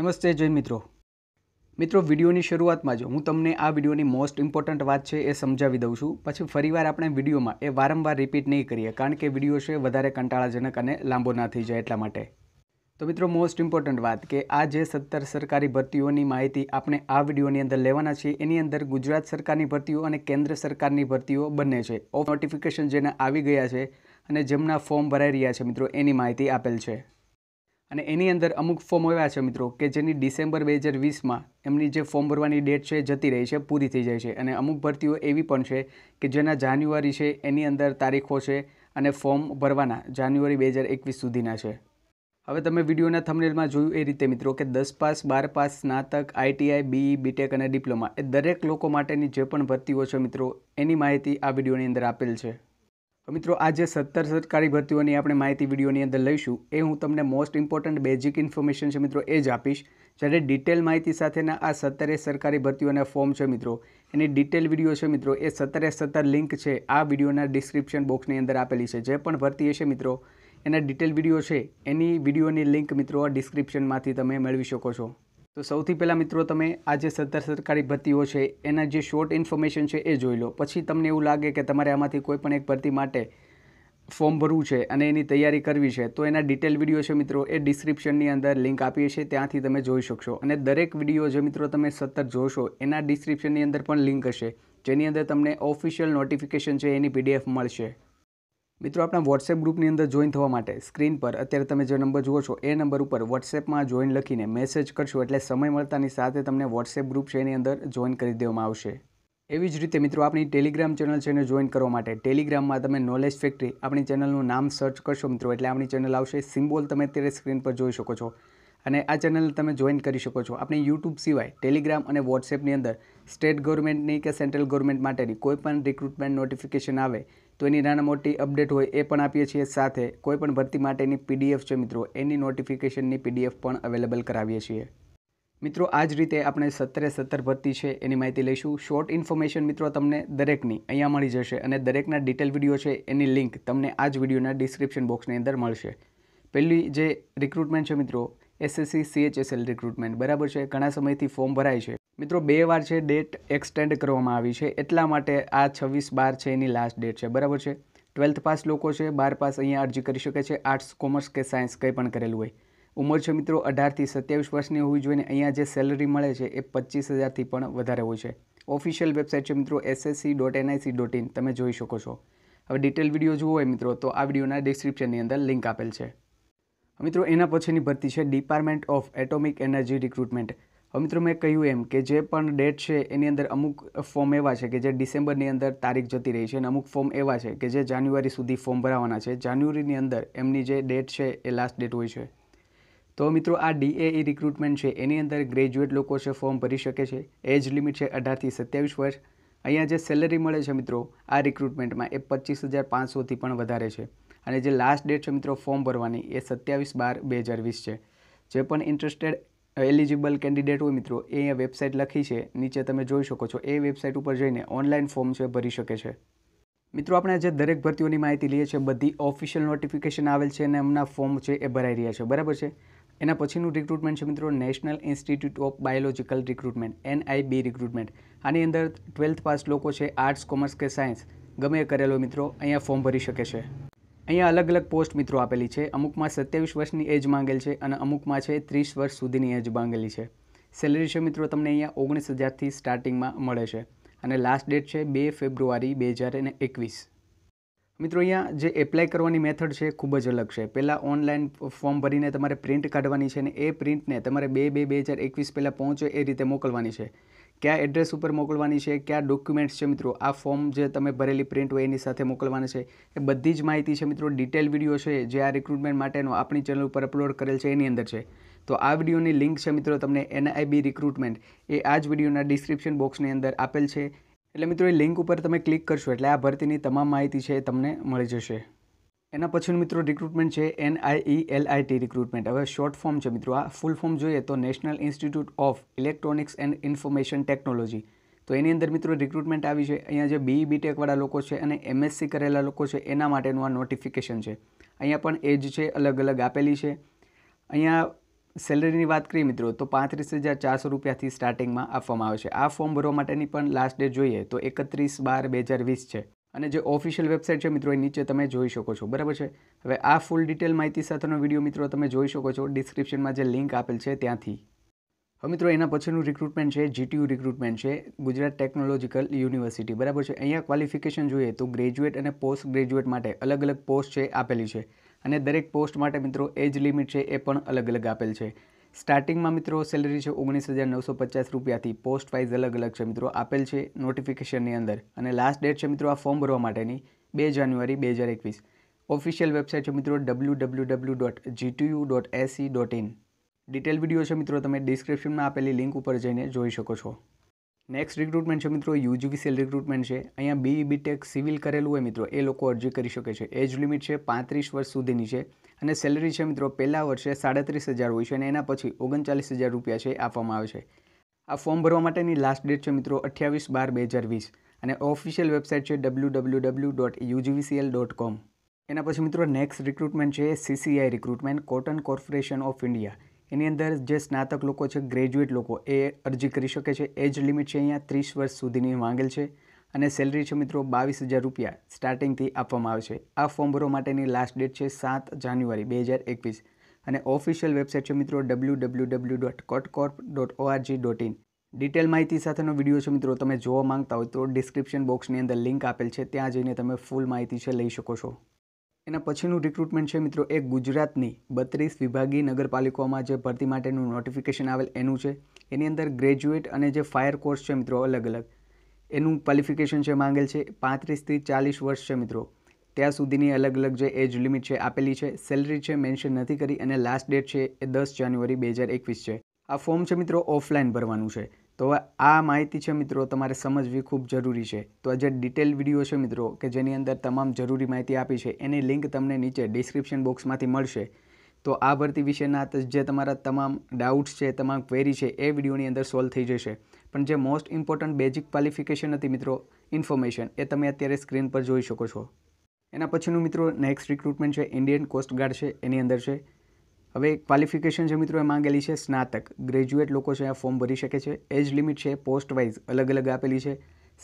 નમસ્તે જૈન મિત્રો મિત્રો વિડીયોની શરૂઆતમાં જો હું તમને આ વિડીયોની મોસ્ટ ઇમ્પોર્ટન્ટ વાત છે એ સમજાવી દઉં છું પછી ફરીવાર આપણે વિડીયોમાં એ વારંવાર રિપીટ નહીં કરીએ કારણ કે વિડીયો છે વધારે કંટાળાજનક અને લાંબો ના થઈ જાય એટલા માટે તો મિત્રો મોસ્ટ ઇમ્પોર્ટન્ટ વાત કે આ જે સત્તર સરકારી ભરતીઓની માહિતી આપણે આ વિડીયોની અંદર લેવાના છીએ એની અંદર ગુજરાત સરકારની ભરતીઓ અને કેન્દ્ર સરકારની ભરતીઓ બંને છે ઓફ નોટિફિકેશન જેને આવી ગયા છે અને જેમના ફોર્મ ભરાઈ રહ્યા છે મિત્રો એની માહિતી આપેલ છે અને એની અંદર અમુક ફોર્મ એવા છે મિત્રો કે જેની ડિસેમ્બર બે હજાર વીસમાં એમની જે ફોર્મ ભરવાની ડેટ છે જતી રહી છે પૂરી થઈ જાય છે અને અમુક ભરતીઓ એવી પણ છે કે જેના જાન્યુઆરી છે એની અંદર તારીખો છે અને ફોર્મ ભરવાના જાન્યુઆરી બે હજાર એકવીસ સુધીના છે હવે તમે વિડીયોના થમનેલમાં જોયું એ રીતે મિત્રો કે દસ પાસ બાર પાસ સ્નાતક આઈટીઆઈ બીઈ બીટેક અને ડિપ્લોમા એ દરેક લોકો માટેની જે પણ ભરતીઓ છે મિત્રો એની માહિતી આ વિડીયોની અંદર આપેલ છે મિત્રો આ જે સત્તર સરકારી ભરતીઓની આપણે માહિતી વિડીયોની અંદર લઈશું એ હું તમને મોસ્ટ ઇમ્પોર્ટન્ટ બેઝિક ઇન્ફોર્મેશન છે મિત્રો એ જ આપીશ જ્યારે ડિટેલ માહિતી સાથેના આ સત્તરે સરકારી ભરતીઓના ફોર્મ છે મિત્રો એની ડિટેલ વિડીયો છે મિત્રો એ સત્તરે સત્તર લિંક છે આ વિડીયોના ડિસ્ક્રિપ્શન બોક્સની અંદર આપેલી છે જે પણ ભરતી હશે મિત્રો એના ડિટેલ વિડીયો છે એની વિડીયોની લિંક મિત્રો ડિસ્ક્રિપ્શનમાંથી તમે મેળવી શકો છો તો સૌથી પહેલાં મિત્રો તમે આ જે સત્તર સરકારી ભરતીઓ છે એના જે શોર્ટ ઇન્ફોર્મેશન છે એ જોઈ લો પછી તમને એવું લાગે કે તમારે આમાંથી કોઈ પણ એક ભરતી માટે ફોર્મ ભરવું છે અને એની તૈયારી કરવી છે તો એના ડિટેલ વિડીયો છે મિત્રો એ ડિસ્ક્રિપ્શનની અંદર લિંક આપીએ છીએ ત્યાંથી તમે જોઈ શકશો અને દરેક વિડીયો જે મિત્રો તમે સત્તર જોશો એના ડિસ્ક્રિપ્શનની અંદર પણ લિંક હશે જેની અંદર તમને ઓફિશિયલ નોટિફિકેશન છે એની પીડીએફ મળશે મિત્રો આપણા વોટ્સએપ ગ્રુપની અંદર જોઈન થવા માટે સ્ક્રીન પર અત્યારે તમે જે નંબર જુઓ છો એ નંબર ઉપર વોટ્સએપમાં જોઈન લખીને મેસેજ કરશો એટલે સમય મળતાની સાથે તમને વોટ્સએપ ગ્રુપ છે એની અંદર જોઈન કરી દેવામાં આવશે એવી જ રીતે મિત્રો આપણી ટેલિગ્રામ ચેનલ છે એને જોઈન કરવા માટે ટેલિગ્રામમાં તમે નોલેજ ફેક્ટરી આપણી ચેનલનું નામ સર્ચ કરશો મિત્રો એટલે આપણી ચેનલ આવશે સિમ્બોલ તમે અત્યારે સ્ક્રીન પર જોઈ શકો છો અને આ ચેનલ તમે જોઈન કરી શકો છો આપણે યુટ્યુબ સિવાય ટેલિગ્રામ અને વોટ્સએપની અંદર સ્ટેટ ગવર્મેન્ટની કે સેન્ટ્રલ ગવર્મેન્ટ માટેની કોઈપણ રિક્રુટમેન્ટ નોટિફિકેશન આવે તો એની નાના મોટી અપડેટ હોય એ પણ આપીએ છીએ સાથે કોઈપણ ભરતી માટેની પીડીએફ છે મિત્રો એની નોટિફિકેશનની પીડીએફ પણ અવેલેબલ કરાવીએ છીએ મિત્રો આ જ રીતે આપણે સત્તરે સત્તર ભરતી છે એની માહિતી લઈશું શોર્ટ ઇન્ફોર્મેશન મિત્રો તમને દરેકની અહીંયા મળી જશે અને દરેકના ડિટેલ વિડીયો છે એની લિંક તમને આ જ વિડીયોના ડિસ્ક્રિપ્શન બોક્સની અંદર મળશે પહેલી જે રિક્રુટમેન્ટ છે મિત્રો એસએસસી સીએચએસએલ રિક્રુટમેન્ટ બરાબર છે ઘણા સમયથી ફોર્મ ભરાય છે મિત્રો બે વાર છે ડેટ એક્સટેન્ડ કરવામાં આવી છે એટલા માટે આ છવ્વીસ બાર છે એની લાસ્ટ ડેટ છે બરાબર છે ટ્વેલ્થ પાસ લોકો છે બાર પાસ અહીંયા અરજી કરી શકે છે આર્ટ્સ કોમર્સ કે સાયન્સ કંઈ પણ કરેલું હોય ઉંમર છે મિત્રો અઢારથી સત્યાવીસ વર્ષની હોવી જોઈએ અહીંયા જે સેલરી મળે છે એ પચીસ હજારથી પણ વધારે હોય છે ઓફિશિયલ વેબસાઇટ છે મિત્રો SSC dot NIC dot in તમે જોઈ શકો છો હવે ડિટેલ વિડીયો જોવો હોય મિત્રો તો આ વિડીયોના ડિસ્ક્રિપ્શનની અંદર લિંક આપેલ છે મિત્રો એના પછીની ભરતી છે department of atomic energy recruitment હવે મિત્રો મેં કહ્યું એમ કે જે પણ ડેટ છે એની અંદર અમુક ફોર્મ એવા છે કે જે ડિસેમ્બરની અંદર તારીખ જતી રહી છે અને અમુક ફોર્મ એવા છે કે જે જાન્યુઆરી સુધી ફોર્મ ભરાવાના છે જાન્યુઆરીની અંદર એમની જે ડેટ છે એ લાસ્ટ ડેટ હોય છે તો મિત્રો આ ડીએઈ રિક્રુટમેન્ટ e છે એની અંદર ગ્રેજ્યુએટ લોકો છે ફોર્મ ભરી શકે છે એજ લિમિટ છે અઢારથી સત્યાવીસ વર્ષ અહીંયા જે સેલરી મળે છે મિત્રો આ રિક્રુટમેન્ટમાં એ પચીસ હજાર પાંચસોથી પણ વધારે છે અને જે લાસ્ટ ડેટ છે મિત્રો ફોર્મ ભરવાની એ સત્યાવીસ બાર બે હજાર વીસ છે જે પણ ઇન્ટરેસ્ટેડ એલિજિબલ કેન્ડિડેટ હોય મિત્રો એ અહીંયા વેબસાઇટ લખી છે નીચે તમે જોઈ શકો છો એ વેબસાઇટ ઉપર જઈને ઓનલાઈન ફોર્મ છે ભરી શકે છે મિત્રો આપણે આજે દરેક ભરતીઓની માહિતી લઈએ છીએ બધી ઓફિશિયલ નોટિફિકેશન આવેલ છે અને એમના ફોર્મ છે એ ભરાઈ રહ્યા છે બરાબર છે એના પછીનું રિક્રુટમેન્ટ છે મિત્રો national institute of biological recruitment NIB recruitment આની અંદર ટ્વેલ્થ પાસ લોકો છે આર્ટ્સ કોમર્સ કે સાયન્સ ગમે કરેલો મિત્રો અહીંયા ફોર્મ ભરી શકે છે અહીંયા અલગ અલગ પોસ્ટ મિત્રો આપેલી છે અમુકમાં સત્યાવીસ વર્ષની એજ માંગેલ છે અને અમુકમાં છે ત્રીસ વર્ષ સુધીની એજ માંગેલી છે સેલેરી છે મિત્રો તમને અહીંયા ઓગણીસ હજારથી સ્ટાર્ટિંગમાં મળે છે અને લાસ્ટ ડેટ છે બે ફેબ્રુઆરી બે હજાર અને એકવીસ મિત્રો અહીંયા જે એપ્લાય કરવાની મેથડ છે ખૂબ જ અલગ છે પહેલાં ઓનલાઈન ફોર્મ ભરીને તમારે પ્રિન્ટ કાઢવાની છે અને એ પ્રિન્ટને તમારે બે બે બે હજાર એકવીસ પહેલાં પહોંચે એ રીતે મોકલવાની છે કયા એડ્રેસ ઉપર મોકલવાની છે કયા ડોક્યુમેન્ટ્સ છે મિત્રો આ ફોર્મ જે તમે ભરેલી પ્રિન્ટ હોય એની સાથે મોકલવાના છે એ બધી જ માહિતી છે મિત્રો ડિટેલ વિડીયો છે જે આ રિક્રુટમેન્ટ માટેનો આપણી ચેનલ ઉપર અપલોડ કરેલ છે એની અંદર છે તો આ વિડીયોની લિંક છે મિત્રો તમને એનઆઈબી રિક્રુટમેન્ટ એ આ જ વિડીયોના ડિસ્ક્રિપ્શન બોક્સની અંદર આપેલ છે એટલે મિત્રો એ લિંક ઉપર તમે ક્લિક કરશો એટલે આ ભરતીની તમામ માહિતી છે એ તમને મળી જશે એના પછીનું મિત્રો રિક્રુટમેન્ટ છે એન એનઆઈઈ એલઆઈટી રિક્રુટમેન્ટ હવે શોર્ટ ફોર્મ છે મિત્રો આ ફૂલ ફોર્મ જોઈએ તો national institute of electronics and information technology તો એની અંદર મિત્રો રિક્રુટમેન્ટ આવી છે અહીંયા જે બીઈ બીટેકવાળા e લોકો છે અને એમએસસી કરેલા લોકો છે એના માટેનું આ નોટિફિકેશન છે અહીંયા પણ એજ છે અલગ અલગ આપેલી છે અહીંયા સેલરીની વાત કરીએ મિત્રો તો પાંત્રીસ હજાર ચારસો રૂપિયાથી સ્ટાર્ટિંગમાં આપવામાં આવે છે આ ફોર્મ ભરવા માટેની પણ લાસ્ટ ડેટ જોઈએ તો એકત્રીસ બાર બે હજાર વીસ છે અને જે ઓફિશિયલ વેબસાઇટ છે મિત્રો એ નીચે તમે જોઈ શકો છો બરાબર છે હવે આ ફૂલ ડિટેલ માહિતી સાથેનો વિડીયો મિત્રો તમે જોઈ શકો છો ડિસ્ક્રિપ્શનમાં જે લિંક આપેલ છે ત્યાંથી હવે મિત્રો એના પછીનું રિક્રુટમેન્ટ છે જીટીયુ રિક્રુટમેન્ટ છે ગુજરાત ટેકનોલોજીકલ યુનિવર્સિટી બરાબર છે અહીંયા ક્વોલિફિકેશન જોઈએ તો ગ્રેજ્યુએટ અને પોસ્ટ ગ્રેજ્યુએટ માટે અલગ અલગ પોસ્ટ છે આપેલી છે અને દરેક પોસ્ટ માટે મિત્રો એજ લિમિટ છે એ પણ અલગ અલગ આપેલ છે સ્ટાર્ટિંગમાં મિત્રો સેલરી છે ઓગણીસ હજાર નવસો પચાસ રૂપિયાથી પોસ્ટ વાઇઝ અલગ અલગ છે મિત્રો આપેલ છે નોટિફિકેશનની અંદર અને લાસ્ટ ડેટ છે મિત્રો આ ફોર્મ ભરવા માટેની બે જાન્યુઆરી બે હજાર એકવીસ ઓફિશિયલ વેબસાઇટ છે મિત્રો W W W dot GTU dot AC dot in detail video છે મિત્રો તમે ડિસ્ક્રિપ્શનમાં આપેલી લિંક ઉપર જઈને જોઈ શકો છો નેક્સ્ટ રિક્રુટમેન્ટ છે મિત્રો યુજીવીસીએલ રિક્રુટમેન્ટ છે અહીંયા બી બીટેક સિવિલ કરેલું હોય મિત્રો એ લોકો અરજી કરી શકે છે એજ લિમિટ છે પાંત્રીસ વર્ષ સુધીની છે અને સેલેરી છે મિત્રો પહેલા વર્ષે સાડત્રીસ હજાર હોય છે અને એના પછી ઓગણચાલીસ હજાર રૂપિયા છે આપવામાં આવે છે આ ફોર્મ ભરવા માટેની લાસ્ટ ડેટ છે મિત્રો અઠ્યાવીસ બાર બે હજાર વીસ અને ઓફિશિયલ વેબસાઇટ છે W W W dot UGVCL dot com એના પછી મિત્રો નેક્સ્ટ રિક્રુટમેન્ટ છે CCI recruitment cotton corporation of India એની અંદર જે સ્નાતક લોકો છે ગ્રેજ્યુએટ લોકો એ અરજી કરી શકે છે એજ લિમિટ છે અહીંયા ત્રીસ વર્ષ સુધીની માંગેલ છે અને સેલરી છે મિત્રો બાવીસ હજાર રૂપિયા સ્ટાર્ટિંગથી આપવામાં આવે છે આ ફોર્મ ભરવા માટેની લાસ્ટ ડેટ છે સાત જાન્યુઆરી બે હજાર એકવીસ અને ઓફિશિયલ વેબસાઇટ છે મિત્રો W W W dot cotcorp dot ORG dot in detail માહિતી સાથેનો વિડીયો છે મિત્રો તમે જોવા માંગતા હોય તો ડિસ્ક્રિપ્શન બોક્સની અંદર લિંક આપેલ છે ત્યાં જઈને તમે ફૂલ માહિતી છે લઈ શકો છો એના પછીનું રિક્રુટમેન્ટ છે મિત્રો એ ગુજરાતની બત્રીસ વિભાગીય નગરપાલિકાઓમાં જે ભરતી માટેનું નોટિફિકેશન આવેલ એનું છે એની અંદર ગ્રેજ્યુએટ અને જે ફાયર કોર્સ છે મિત્રો અલગ અલગ એનું ક્વોલિફિકેશન છે માંગેલ છે પાંત્રીસથી ચાલીસ વર્ષ છે મિત્રો ત્યાં સુધીની અલગ અલગ જે એજ લિમિટ છે આપેલી છે સેલરી છે મેન્શન નથી કરી અને લાસ્ટ ડેટ છે એ દસ જાન્યુઆરી બે હજાર એકવીસ છે આ ફોર્મ છે મિત્રો ઓફલાઈન ભરવાનું છે તો આ માહિતી છે મિત્રો તમારે સમજવી ખૂબ જરૂરી છે તો આ જે ડિટેલ વિડીયો છે મિત્રો કે જેની અંદર તમામ જરૂરી માહિતી આપી છે એની લિંક તમને નીચે ડિસ્ક્રિપ્શન બોક્સમાંથી મળશે તો આ ભરતી વિશેના જે તમારા તમામ ડાઉટ્સ છે તમામ ક્વેરી છે એ વિડીયોની અંદર સોલ્વ થઈ જશે પણ જે મોસ્ટ ઇમ્પોર્ટન્ટ બેઝિક ક્વોલિફિકેશન હતી મિત્રો ઇન્ફોર્મેશન એ તમે અત્યારે સ્ક્રીન પર જોઈ શકો છો એના પછીનું મિત્રો નેક્સ્ટ રિક્રુટમેન્ટ છે ઇન્ડિયન કોસ્ટગાર્ડ છે એની અંદર છે હવે ક્વોલિફિકેશન જે મિત્રો એ માંગેલી છે સ્નાતક ગ્રેજ્યુએટ લોકો છે આ ફોર્મ ભરી શકે છે એજ લિમિટ છે પોસ્ટ વાઇઝ અલગ અલગ આપેલી છે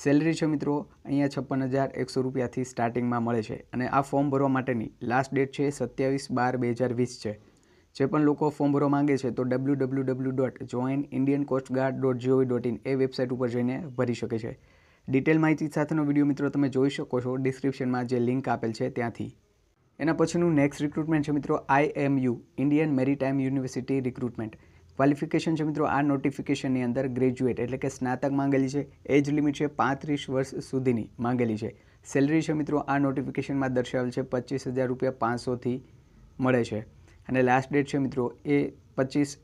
સેલરી છે મિત્રો અહીંયા છપ્પન હજાર એકસો રૂપિયાથી સ્ટાર્ટિંગમાં મળે છે અને આ ફોર્મ ભરવા માટેની લાસ્ટ ડેટ છે સત્યાવીસ બાર બે હજાર વીસ છે જે પણ લોકો ફોર્મ ભરવા માગે છે તો W W W dot join Indian coastguard dot GOV dot in એ વેબસાઇટ ઉપર જઈને ભરી શકે છે ડિટેલ માહિતી સાથેનો વિડીયો મિત્રો તમે જોઈ શકો છો ડિસ્ક્રિપ્શનમાં જે લિંક આપેલ છે ત્યાંથી એના પછીનું નેક્સ્ટ રિક્રુટમેન્ટ છે મિત્રો IMU Indian maritime university recruitment qualification છે મિત્રો આ નોટિફિકેશનની અંદર ગ્રેજ્યુએટ એટલે કે સ્નાતક માંગેલી છે એજ લિમિટ છે પાંત્રીસ વર્ષ સુધીની માંગેલી છે સેલરી છે મિત્રો આ નોટિફિકેશનમાં દર્શાવેલ છે પચીસ હજાર રૂપિયા પાંચસોથી મળે છે અને લાસ્ટ ડેટ છે મિત્રો એ પચીસ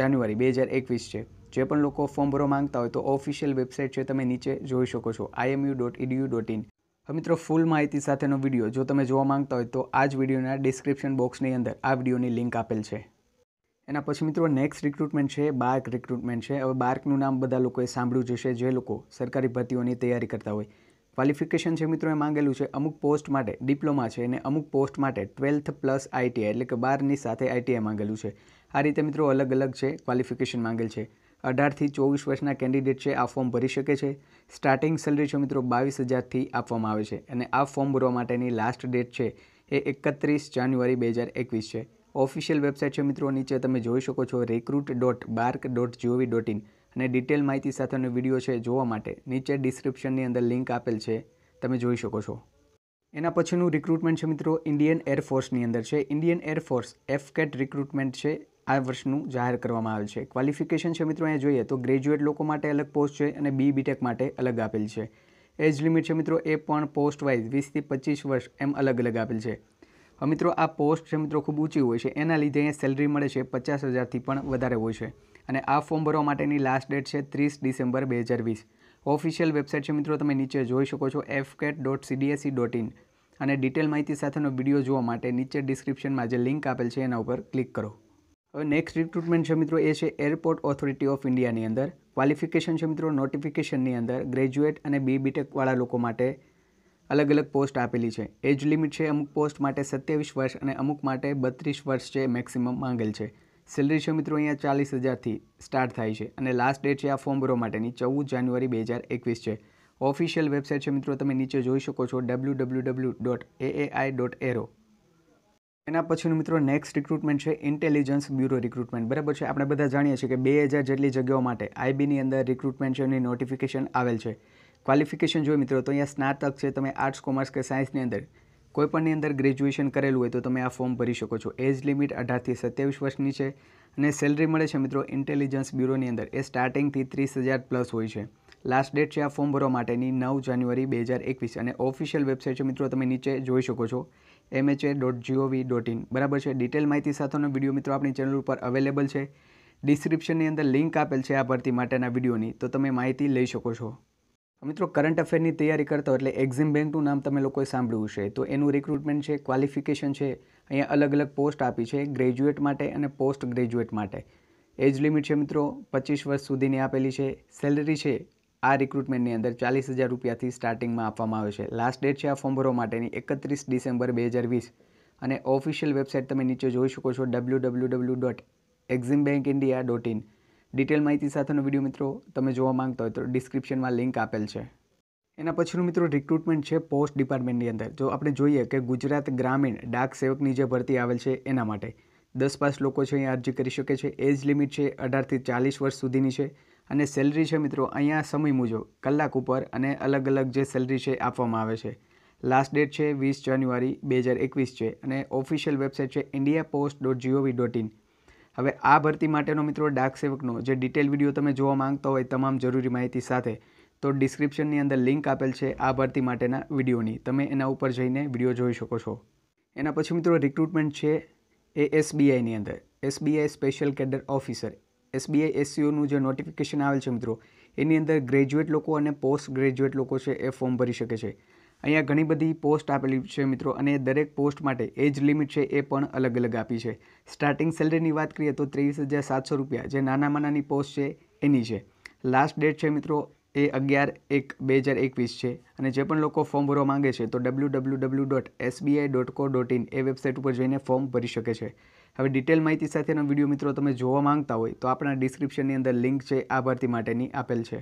જાન્યુઆરી બે હજાર એકવીસ છે જે પણ લોકો ફોર્મ ભરવા માંગતા હોય તો ઓફિશિયલ વેબસાઇટ છે તમે નીચે જોઈ શકો છો IMU dot EDU dot in હવે મિત્રો ફૂલ માહિતી સાથેનો વિડીયો જો તમે જોવા માંગતા હોય તો આ જ વિડીયોના ડિસ્ક્રિપ્શન બોક્સની અંદર આ વિડીયોની લિંક આપેલ છે એના પછી મિત્રો નેક્સ્ટ રિક્રુટમેન્ટ છે બાર્ક રિક્રુટમેન્ટ છે હવે બાર્કનું નામ બધા લોકોએ સાંભળ્યું જશે જે લોકો સરકારી ભરતીઓની તૈયારી કરતા હોય ક્વોલિફિકેશન છે મિત્રોએ એ માંગેલું છે અમુક પોસ્ટ માટે ડિપ્લોમા છે અને અમુક પોસ્ટ માટે ટ્વેલ્થ પ્લસ આઈટીઆઈ એટલે કે બારની સાથે આઈટીઆઈ માંગેલું છે આ રીતે મિત્રો અલગ અલગ છે ક્વોલિફિકેશન માંગેલ છે અઢારથી ચોવીસ વર્ષના કેન્ડિડેટ છે આ ફોર્મ ભરી શકે છે સ્ટાર્ટિંગ સેલરી છે મિત્રો બાવીસ હજારથી આપવામાં આવે છે અને આ ફોર્મ ભરવા માટેની લાસ્ટ ડેટ છે એ એકત્રીસ જાન્યુઆરી બે હજાર એકવીસ છે ઓફિશિયલ વેબસાઇટ છે મિત્રો નીચે તમે જોઈ શકો છો recruit dot BARC dot GOV dot in અને ડિટેલ માહિતી સાથેનો વિડીયો છે જોવા માટે નીચે ડિસ્ક્રિપ્શનની અંદર લિંક આપેલ છે તમે જોઈ શકો છો એના પછીનું રિક્રુટમેન્ટ છે મિત્રો ઇન્ડિયન એરફોર્સની અંદર છે ઇન્ડિયન એરફોર્સ એફકેટ રિક્રુટમેન્ટ છે આ વર્ષનું જાહેર કરવામાં આવેલ છે ક્વોલિફિકેશન છે મિત્રો અહીંયા જોઈએ તો ગ્રેજ્યુએટ લોકો માટે અલગ પોસ્ટ છે અને બી બીટેક માટે અલગ આપેલ છે એજ લિમિટ છે મિત્રો એ પણ પોસ્ટ વાઇઝ વીસથી પચીસ વર્ષ એમ અલગ અલગ આપેલ છે હવે મિત્રો આ પોસ્ટ છે મિત્રો ખૂબ ઊંચી હોય છે એના લીધે અહીંયા સેલરી મળે છે પચાસ હજારથી પણ વધારે હોય છે અને આ ફોર્મ ભરવા માટેની લાસ્ટ ડેટ છે ત્રીસ ડિસેમ્બર બે હજાર વીસ ઓફિશિયલ વેબસાઇટ છે મિત્રો તમે નીચે જોઈ શકો છો F CAT dot CDSC dot in અને ડિટેલ માહિતી સાથેનો વિડીયો જોવા માટે નીચે ડિસ્ક્રિપ્શનમાં જે લિંક આપેલ છે એના ઉપર ક્લિક કરો હવે નેક્સ્ટ રિક્રુટમેન્ટ છે મિત્રો એ છે એરપોર્ટ ઓથોરિટી ઓફ ઇન્ડિયાની અંદર ક્વોલિફિકેશન છે મિત્રો નોટિફિકેશનની અંદર ગ્રેજ્યુએટ અને બી બીટેકવાળા લોકો માટે અલગ અલગ પોસ્ટ આપેલી છે એજ લિમિટ છે અમુક પોસ્ટ માટે સત્યાવીસ વર્ષ અને અમુક માટે બત્રીસ વર્ષ છે મેક્સિમમ માંગેલ છે સેલરી છે મિત્રો અહીંયા ચાલીસ હજારથી સ્ટાર્ટ થાય છે અને લાસ્ટ ડેટ છે આ ફોર્મ ભરવા માટેની ચૌદ જાન્યુઆરી બે હજાર એકવીસ છે ઓફિશિયલ વેબસાઇટ છે મિત્રો તમે નીચે જોઈ શકો છો W W W dot I dot aero એના પછીનું મિત્રો નેક્સ્ટ રિક્રુટમેન્ટ છે ઇન્ટેલિજન્સ બ્યુરો રિક્રુટમેન્ટ બરાબર છે આપણે બધા જાણીએ છીએ કે બે હજાર જેટલી જગ્યાઓ માટે આઈબીની અંદર રિક્રુટમેન્ટ છે એની નોટિફિકેશન આવેલ છે ક્વોલિફિકેશન જોઈએ મિત્રો તો અહીંયા સ્નાતક છે તમે આર્ટ્સ કોમર્સ કે સાયન્સની અંદર કોઈપણની અંદર ગ્રેજ્યુએશન કરેલું હોય તો તમે આ ફોર્મ ભરી શકો છો એજ લિમિટ અઢારથી સત્યાવીસ વર્ષની છે અને સેલરી મળે છે મિત્રો ઇન્ટેલિજન્સ બ્યુરોની અંદર એ સ્ટાર્ટિંગથી ત્રીસ હજાર પ્લસ હોય છે લાસ્ટ ડેટ છે આ ફોર્મ ભરવા માટેની નવ જાન્યુઆરી બે હજાર એકવીસ અને ઓફિશિયલ વેબસાઇટ છે મિત્રો તમે નીચે જોઈ શકો છો MHA dot GOV dot in બરાબર છે ડિટેલ માહિતી સાથેનો વિડીયો મિત્રો આપણી ચેનલ ઉપર અવેલેબલ છે ડિસ્ક્રિપ્શનની અંદર લિંક આપેલ છે આ ભરતી માટેના વિડીયોની તો તમે માહિતી લઈ શકો છો મિત્રો કરંટ અફેરની તૈયારી કરતા એટલે એક્ઝિમ બેંકનું નામ તમે લોકોએ સાંભળ્યું છે તો એનું રિક્રુટમેન્ટ છે ક્વોલિફિકેશન છે અહીંયા અલગ અલગ પોસ્ટ આપી છે ગ્રેજ્યુએટ માટે અને પોસ્ટ ગ્રેજ્યુએટ માટે એજ લિમિટ છે મિત્રો પચીસ વર્ષ સુધીની આપેલી છે સેલરી છે આ રિક્રુટમેન્ટની અંદર ચાલીસ હજાર રૂપિયાથી સ્ટાર્ટિંગમાં આપવામાં આવે છે લાસ્ટ ડેટ છે આ ફોર્મ ભરવા માટેની એકત્રીસ ડિસેમ્બર બે હજાર વીસ અને ઓફિશિયલ વેબસાઇટ તમે નીચે જોઈ શકો છો W W W dot EXIM bank India dot in detail માહિતી સાથેનો વિડીયો મિત્રો તમે જોવા માંગતા હોય તો ડિસ્ક્રિપ્શનમાં લિંક આપેલ છે એના પછીનું મિત્રો રિક્રુટમેન્ટ છે પોસ્ટ ડિપાર્ટમેન્ટની અંદર જો આપણે જોઈએ કે ગુજરાત ગ્રામીણ ડાક સેવકની જે ભરતી આવેલ છે એના માટે દસ પાંચ લોકો છે અહીં અરજી કરી શકે છે એજ લિમિટ છે અઢારથી ચાલીસ વર્ષ સુધીની છે અને સેલરી છે મિત્રો અહીંયા સમય મુજબ કલાક ઉપર અને અલગ અલગ જે સેલરી છે આપવામાં આવે છે લાસ્ટ ડેટ છે વીસ જાન્યુઆરી બે હજાર એકવીસ છે અને ઓફિશિયલ વેબસાઇટ છે India post dot GOV dot in હવે આ ભરતી માટેનો મિત્રો ડાક સેવકનો જે ડિટેલ વિડીયો તમે જોવા માંગતા હોય તમામ જરૂરી માહિતી સાથે તો ડિસ્ક્રિપ્શનની અંદર લિંક આપેલ છે આ ભરતી માટેના વિડીયોની તમે એના ઉપર જઈને વિડીયો જોઈ શકો છો એના પછી મિત્રો રિક્રુટમેન્ટ છે એ એસબીઆઈની અંદર SBI special cadre officer SBI એસસીઓનું જે નોટિફિકેશન આવેલ છે મિત્રો એની અંદર ગ્રેજ્યુએટ લોકો અને પોસ્ટ ગ્રેજ્યુએટ લોકો છે એ ફોર્મ ભરી શકે છે અહીંયા ઘણી બધી પોસ્ટ આપેલી છે મિત્રો અને દરેક પોસ્ટ માટે એજ લિમિટ છે એ પણ અલગ અલગ આપી છે સ્ટાર્ટિંગ સેલરીની વાત કરીએ તો ત્રેવીસ હજાર સાતસો રૂપિયા જે નાનામાં નાની પોસ્ટ છે એની છે લાસ્ટ ડેટ છે મિત્રો એ અગિયાર એક બે હજાર એકવીસ છે અને જે પણ લોકો ફોર્મ ભરવા માંગે છે તો W W W dot SBI dot CO dot in એ વેબસાઇટ ઉપર જઈને ફોર્મ ભરી શકે છે હવે ડિટેલ માહિતી સાથેનો વિડીયો મિત્રો તમે જોવા માંગતા હોય તો આપણા ડિસ્ક્રિપ્શનની અંદર લિંક છે આ ભરતી માટેની આપેલ છે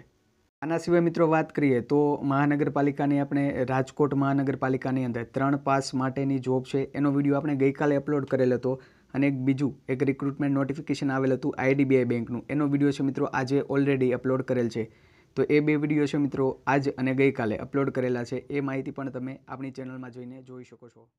આના સિવાય મિત્રો વાત કરીએ તો મહાનગરપાલિકાની આપણે રાજકોટ મહાનગરપાલિકાની અંદર ત્રણ પાસ માટેની જોબ છે એનો વિડીયો આપણે ગઈકાલે અપલોડ કરેલ હતો અને એક બીજું એક રિક્રુટમેન્ટ નોટિફિકેશન આવેલ હતું આઈડીબીઆઈ બેંકનું એનો વિડીયો છે મિત્રો આજે ઓલરેડી અપલોડ કરેલ છે તો એ બે વિડીયો છે મિત્રો આજ અને ગઈકાલે અપલોડ કરેલા છે એ માહિતી પણ તમે આપણી ચેનલમાં જોઈને જોઈ શકો છો